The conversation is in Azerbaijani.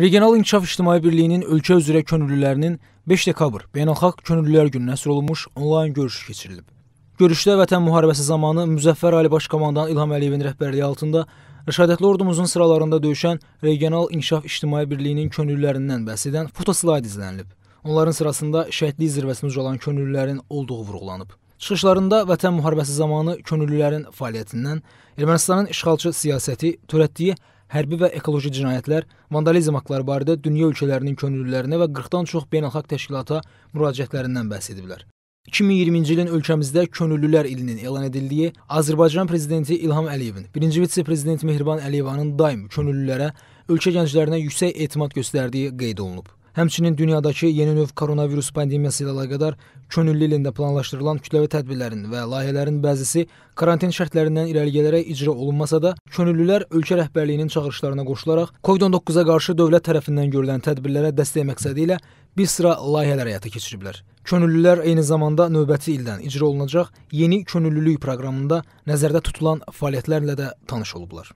Regional İnkişaf İctimai Birliyinin ölkə üzrə könüllülərinin 5 dekabr Beynəlxalq Könüllülər Gününə əsr olunmuş onlayn görüşü keçirilib. Görüşdə Vətən müharibəsi zamanı Müzəffər Ali Baş Komandan İlham Əliyevin rəhbərliyi altında rəşadətli ordumuzun sıralarında döyüşən Regional İnkişaf İctimai Birliyinin könüllülərindən bəhs edən fotoslayd izlənilib. Onların sırasında şəhidlik zirvəsini ucalan könüllülərin olduğu vurğulanıb. Çıxışlarında Vətən müharibəsi zamanı könüllülərin fəaliyyətindən, Ermənistanın işğalçı siyasəti törətdiyi hərbi və ekoloji cinayətlər, vandalizm aktları barədə dünya ölkələrinin könüllülərinə və 40-dan çox beynəlxalq təşkilata müraciətlərindən bəhs ediblər. 2020-ci ilin ölkəmizdə könüllülər ilinin elan edildiyi Azərbaycan prezidenti İlham Əliyevin, 1-ci vitse-prezident Mehriban Əliyevanın daim könüllülərə, ölkə gənclərinə yüksək etimad göstərdiyi qeyd olunub. Həmçinin dünyadakı yeni növ koronavirus pandemiyası ilə əlaqədar könüllü ilində planlaşdırılan kütləvi tədbirlərin və layihələrin bəzisi karantin şərtlərindən irəli gələrək icra olunmasa da, könüllülər ölkə rəhbərliyinin çağırışlarına qoşularaq COVID-19-a qarşı dövlət tərəfindən görülən tədbirlərə dəstək məqsədi ilə bir sıra layihələr həyata keçiriblər. Könüllülər eyni zamanda növbəti ildən icra olunacaq yeni könüllülük proqramında nəzərdə tutulan fəaliyyətlərlə də tanış olublar.